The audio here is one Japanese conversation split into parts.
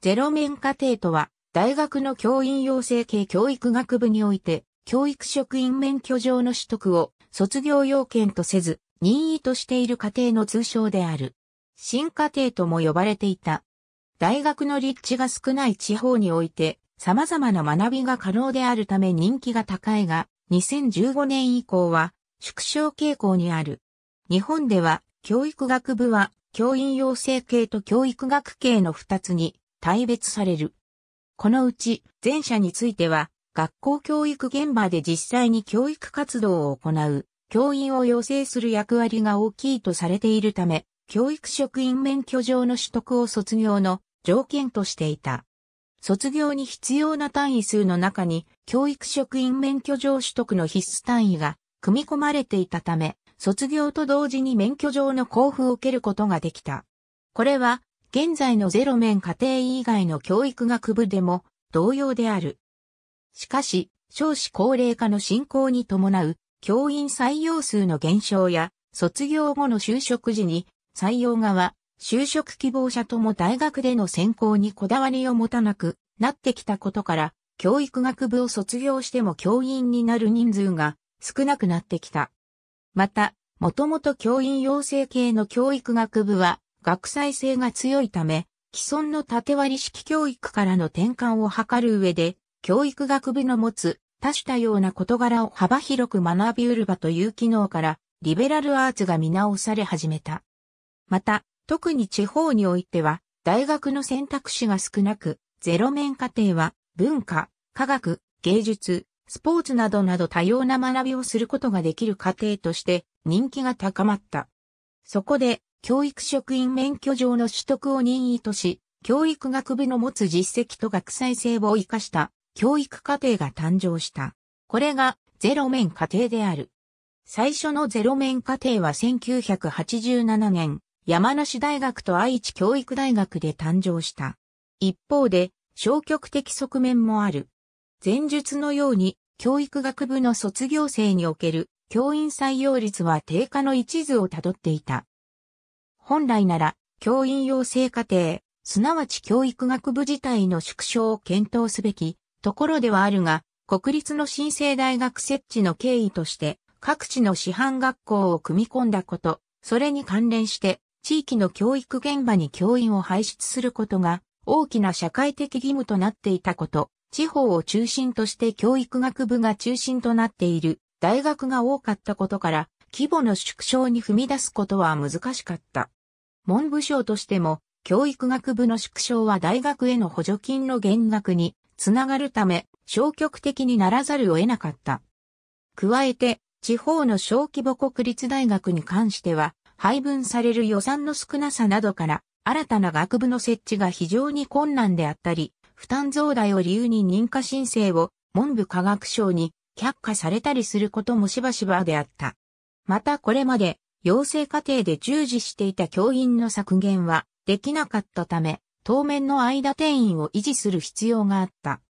ゼロ面家庭とは、大学の教員養成系教育学部において、教育職員免許上の取得を卒業要件とせず、任意としている家庭の通称である。新家庭とも呼ばれていた。大学の立地が少ない地方において、様々な学びが可能であるため人気が高いが、2015年以降は縮小傾向にある。日本では、教育学部は教員養成系と教育学系の2つに大別される。このうち前者については、学校教育現場で実際に教育活動を行う、教員を養成する役割が大きいとされているため、教育職員免許上の取得を卒業の条件としていた。卒業に必要な単位数の中に、教育職員免許上取得の必須単位が組み込まれていたため、卒業と同時に免許上の交付を受けることができた。これは、現在のゼロ面家庭以外の教育学部でも同様である。しかし、少子高齢化の進行に伴う教員採用数の減少や卒業後の就職時に採用側、就職希望者とも大学での選考にこだわりを持たなくなってきたことから、教育学部を卒業しても教員になる人数が少なくなってきた。また、もともと教員養成系の教育学部は学際性が強いため、既存の縦割り式教育からの転換を図る上で、教育学部の持つ多種多様な事柄を幅広く学びうる場という機能から、リベラルアーツが見直され始めた。また、特に地方においては、大学の選択肢が少なく、ゼロ面課程は、文化、科学、芸術、スポーツなどなど多様な学びをすることができる過程として人気が高まった。そこで教育職員免許上の取得を任意とし、教育学部の持つ実績と学際性を活かした教育課程が誕生した。これがゼロ面課程である。最初のゼロ面課程は1987年、山梨大学と愛知教育大学で誕生した。一方で、消極的側面もある。前述のように、教育学部の卒業生における教員採用率は低下の一途をたどっていた。本来なら、教員養成課程、すなわち教育学部自体の縮小を検討すべきところではあるが、国立の新生大学設置の経緯として、各地の師範学校を組み込んだこと、それに関連して、地域の教育現場に教員を輩出することが、大きな社会的義務となっていたこと、地方を中心として教育学部が中心となっている大学が多かったことから、規模の縮小に踏み出すことは難しかった。文部省としても、教育学部の縮小は大学への補助金の減額につながるため、消極的にならざるを得なかった。加えて、地方の小規模国立大学に関しては、配分される予算の少なさなどから、新たな学部の設置が非常に困難であったり、負担増大を理由に認可申請を文部科学省に却下されたりすることもしばしばであった。またこれまで養成課程で従事していた教員の削減はできなかったため、当面の間定員を維持する必要があった。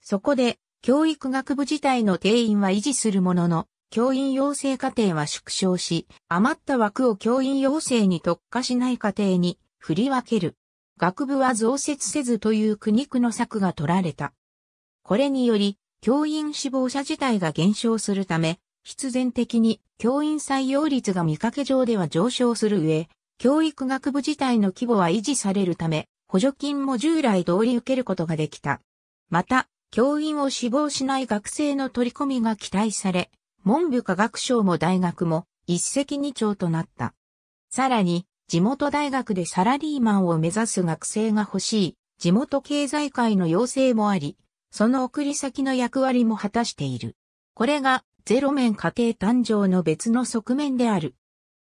そこで、教育学部自体の定員は維持するものの、教員養成課程は縮小し、余った枠を教員養成に特化しない課程に振り分ける。学部は増設せずという苦肉の策が取られた。これにより、教員志望者自体が減少するため、必然的に教員採用率が見かけ上では上昇する上、教育学部自体の規模は維持されるため、補助金も従来通り受けることができた。また、教員を志望しない学生の取り込みが期待され、文部科学省も大学も一石二鳥となった。さらに、地元大学でサラリーマンを目指す学生が欲しい地元経済界の要請もあり、その送り先の役割も果たしている。これがゼロ面家庭誕生の別の側面である。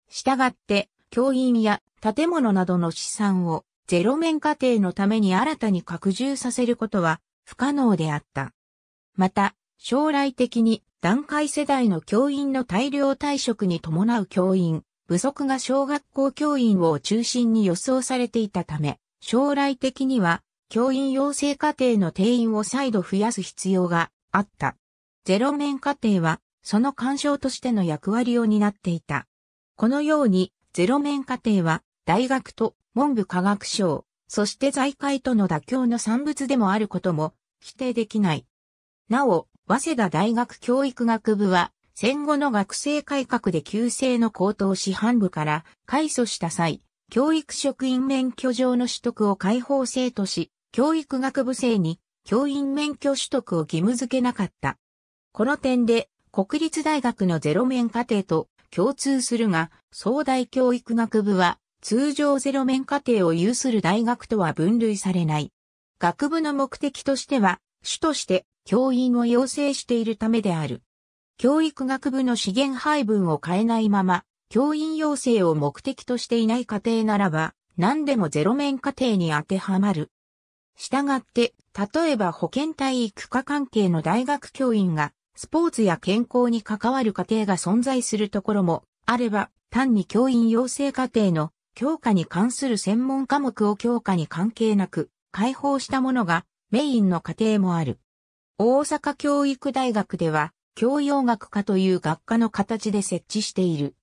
したがって、教員や建物などの資産をゼロ面家庭のために新たに拡充させることは不可能であった。また、将来的に段階世代の教員の大量退職に伴う教員、不足が小学校教員を中心に予想されていたため、将来的には教員養成課程の定員を再度増やす必要があった。ゼロ面家庭はその干渉としての役割を担っていた。このように、ゼロ面過程は、大学と文部科学省、そして財界との妥協の産物でもあることも否定できない。なお、早稲田大学教育学部は、戦後の学生改革で旧制の高等師範部から改組した際、教育職員免許上の取得を解放制とし、教育学部制に教員免許取得を義務付けなかった。この点で、国立大学のゼロ面課程と共通するが、総大教育学部は通常ゼロ面課程を有する大学とは分類されない。学部の目的としては、主として教員を養成しているためである。教育学部の資源配分を変えないまま、教員養成を目的としていない家庭ならば、何でもゼロ面家庭に当てはまる。したがって、例えば保健体育科関係の大学教員がスポーツや健康に関わる家庭が存在するところもあれば、単に教員養成課程の教科に関する専門科目を教科に関係なく解放したものがメインの家程もある。大阪教育大学では教養学科という学科の形で設置している。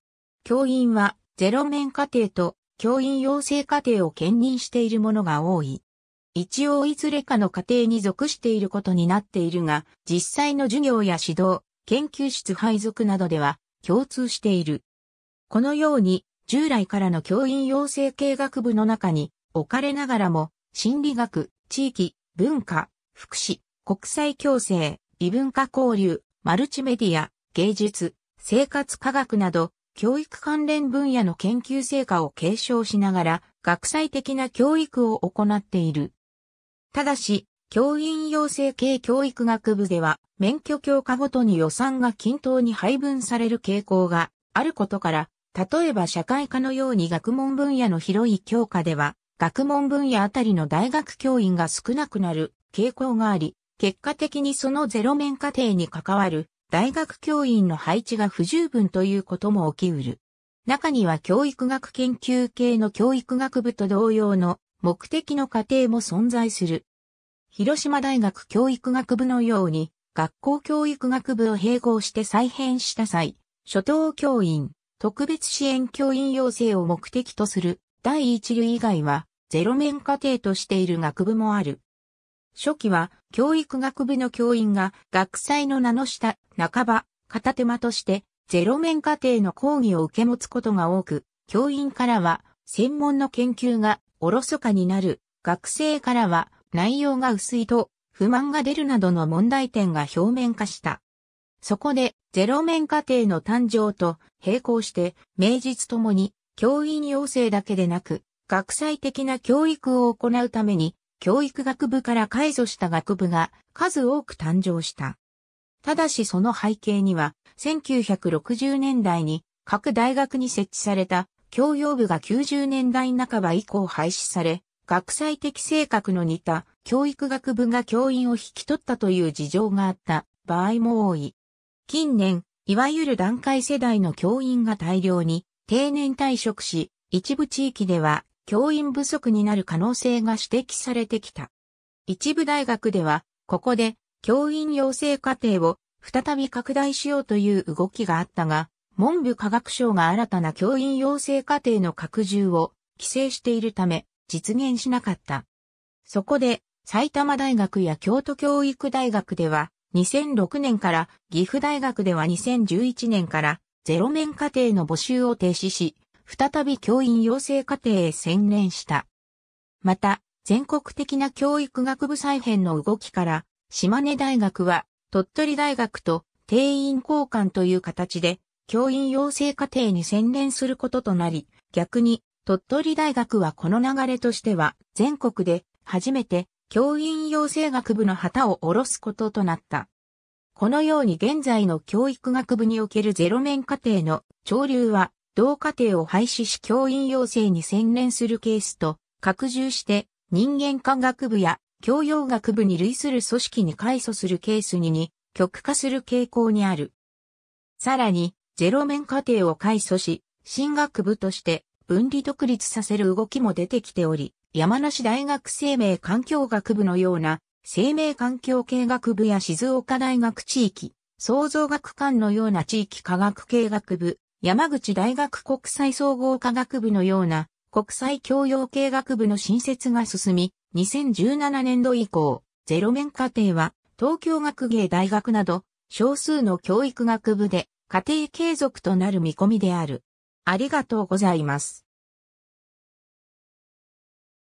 教員はゼロ面家程と教員養成課程を兼任しているものが多い。一応いずれかの過程に属していることになっているが、実際の授業や指導、研究室配属などでは共通している。このように、従来からの教員養成系学部の中に置かれながらも、心理学、地域、文化、福祉、国際共生、異文化交流、マルチメディア、芸術、生活科学など、教育関連分野の研究成果を継承しながら、学際的な教育を行っている。ただし、教員養成系教育学部では、免許強化ごとに予算が均等に配分される傾向があることから、例えば社会科のように学問分野の広い教科では、学問分野あたりの大学教員が少なくなる傾向があり、結果的にそのゼロ面過程に関わる大学教員の配置が不十分ということも起きうる。中には教育学研究系の教育学部と同様の目的の過程も存在する。広島大学教育学部のように、学校教育学部を併合して再編した際、初等教員、特別支援教員養成を目的とする第一流以外は、ゼロ面過程としている学部もある。初期は、教育学部の教員が学祭の名の下、半ば、片手間として、ゼロ面過程の講義を受け持つことが多く、教員からは、専門の研究がおろそかになる、学生からは内容が薄いと不満が出るなどの問題点が表面化した。そこで、ゼロ面家程の誕生と並行して、名実ともに、教員要請だけでなく、学際的な教育を行うために、教育学部から解除した学部が数多く誕生した。ただしその背景には、1960年代に各大学に設置された教養部が90年代半ば以降廃止され、学際的性格の似た教育学部が教員を引き取ったという事情があった場合も多い。近年、いわゆる段階世代の教員が大量に定年退職し、一部地域では教員不足になる可能性が指摘されてきた。一部大学では、ここで教員養成課程を再び拡大しようという動きがあったが、文部科学省が新たな教員養成課程の拡充を規制しているため実現しなかった。そこで埼玉大学や京都教育大学では2006年から岐阜大学では2011年からゼロ面課程の募集を停止し、再び教員養成課程へ専念した。また、全国的な教育学部再編の動きから、島根大学は鳥取大学と定員交換という形で教員養成課程に専念することとなり、逆に、鳥取大学はこの流れとしては、全国で初めて教員養成学部の旗を下ろすこととなった。このように現在の教育学部におけるゼロ面課程の潮流は、同課程を廃止し教員養成に専念するケースと、拡充して人間科学部や教養学部に類する組織に改組するケースにに、極化する傾向にある。さらに、ゼロ面過程を改組し、進学部として分離独立させる動きも出てきており、山梨大学生命環境学部のような生命環境系学部や静岡大学地域、創造学館のような地域科学系学部、山口大学国際総合科学部のような国際教養系学部の新設が進み、2017年度以降、ゼロ面課程は東京学芸大学など少数の教育学部で家庭継続となる見込みである。ありがとうございます。